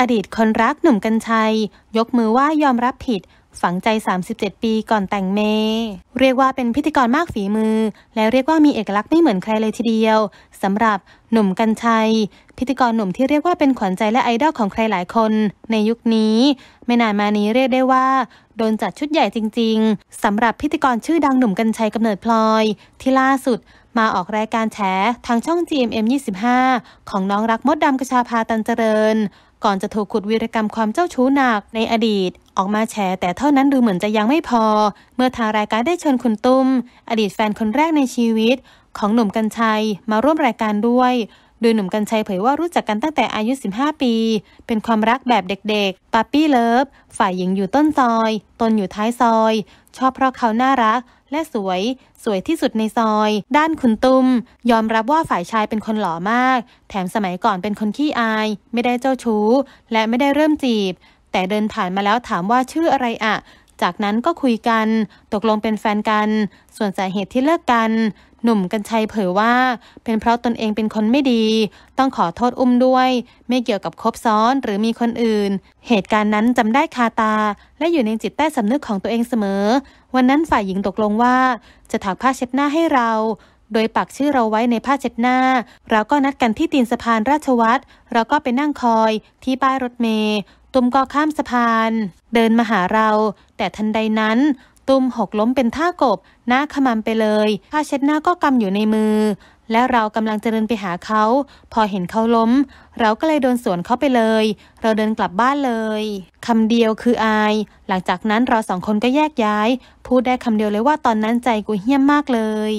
อดีตคนรัก หนุ่มกัญชัย ยกมือว่ายอมรับผิด ฝังใจ 37 ปีก่อนแต่งเม เรียกว่าเป็นพิธีกรมากฝีมือ และเรียกว่ามีเอกลักษณ์ไม่เหมือนใครเลยทีเดียวสำหรับหนุ่มกัญชัย พิธีกรหนุ่มที่เรียกว่าเป็นขวัญใจและไอดอลของใครหลายคน ในยุคนี้ ไม่นานมานี้เรียกได้ว่าโดนจัดชุดใหญ่จริง ๆสำหรับพิธีกรชื่อดังหนุ่มกัญชัยกำเนิดพลอยที่ล่าสุด มาออกรายการแฉทางช่อง GMM 25ของน้องรักมดดำกระชาพาตันเจริญก่อนจะถูกขุดวีรกรรมความเจ้าชู้หนักในอดีต ออกมาแชร์แต่เท่านั้นดูเหมือนจะยังไม่พอ เมื่อทางรายการได้เชิญคุณตุ้ม อดีตแฟนคนแรกในชีวิต ของหนุ่มกัญชัย มาร่วมรายการด้วย โดยหนุ่มกัญชัยเผยว่ารู้จักกันตั้งแต่อายุ 15 ปี เป็นความรักแบบเด็กๆปาปี้เลิฟฝ่ายหญิงอยู่ต้นซอย ตนอยู่ท้ายซอย ชอบเพราะเขาน่ารักและสวย สวยที่สุดในซอย ด้านคุณตุ้มยอมรับว่าฝ่ายชายเป็นคนหล่อมาก แถมสมัยก่อนเป็นคนขี้อาย ไม่ได้เจ้าชู้ และไม่ได้เริ่มจีบ แต่เดินผ่านมาแล้วถามว่าชื่ออะไรอะจากนั้นก็คุยกัน ตกลงเป็นแฟนกัน ส่วนสาเหตุที่เลิกกัน หนุ่มกัญชัยเผยว่า เป็นเพราะตนเองเป็นคนไม่ดี ต้องขอโทษอุ้มด้วย ไม่เกี่ยวกับคบซ้อนหรือมีคนอื่น เหตุการณ์นั้นจำได้คาตา และอยู่ในจิตใต้สำนึกของตัวเองเสมอ วันนั้นฝ่ายหญิงตกลงว่า จะถักผ้าเช็ดหน้าให้เรา โดยปักชื่อเราไว้ในผ้าเช็ดหน้า เราก็นัดกันที่ตีนสะพานราชวัตร เราก็ไปนั่งคอยที่ป้ายรถเมย์ตุ้มก็ข้ามสะพาน เดินมาหาเรา แต่ทันใดนั้น ตุ้มหกล้มเป็นท่ากบหน้าขมำไปเลยผ้าเช็ดหน้าก็กำอยู่ในมือ และเรากำลังจะเดินไปหาเขา พอเห็นเขาล้ม เราก็เลยโดนสวนเขาไปเลย เราเดินกลับบ้านเลยคำเดียวคืออาย หลังจากนั้นเราสองคนก็แยกย้ายพูดได้คำเดียวเลยว่าตอนนั้นใจกูเหี้ยมมากเลย